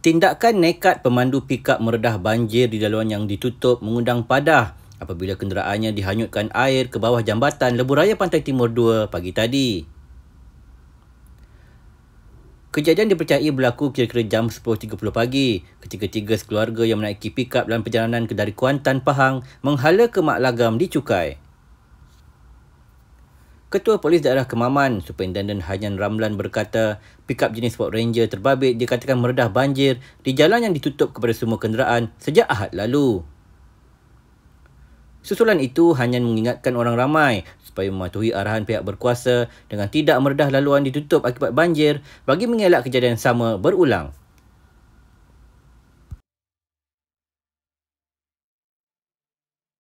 Tindakan nekat pemandu pikap meredah banjir di laluan yang ditutup mengundang padah apabila kenderaannya dihanyutkan air ke bawah jambatan Lebuh Raya Pantai Timur 2 pagi tadi. Kejadian dipercayai berlaku kira-kira jam 10.30 pagi ketika tiga sekeluarga yang menaiki pikap dalam perjalanan ke dari Kuantan, Pahang menghala ke Mak Lagam di Cukai. Ketua Polis Daerah Kemaman, Superintendent Hanyan Ramlan berkata, pick-up jenis Ford Ranger terbabit dikatakan meredah banjir di jalan yang ditutup kepada semua kenderaan sejak Ahad lalu. Susulan itu hanya mengingatkan orang ramai supaya mematuhi arahan pihak berkuasa dengan tidak meredah laluan ditutup akibat banjir bagi mengelak kejadian sama berulang.